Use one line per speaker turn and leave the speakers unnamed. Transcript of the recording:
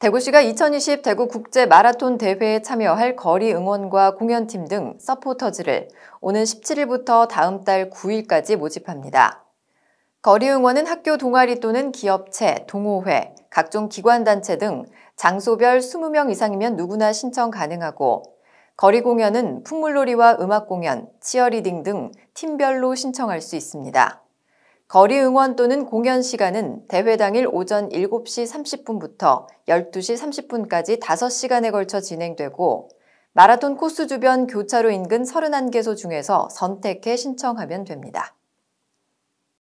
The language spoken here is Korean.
대구시가 2020 대구 국제 마라톤 대회에 참여할 거리 응원과 공연팀 등 서포터즈를 오는 17일부터 다음 달 9일까지 모집합니다. 거리 응원은 학교 동아리 또는 기업체, 동호회, 각종 기관단체 등 장소별 20명 이상이면 누구나 신청 가능하고 거리 공연은 풍물놀이와 음악 공연, 치어리딩 등 팀별로 신청할 수 있습니다. 거리 응원 또는 공연 시간은 대회 당일 오전 7시 30분부터 12시 30분까지 5시간에 걸쳐 진행되고 마라톤 코스 주변 교차로 인근 31개소 중에서 선택해 신청하면 됩니다.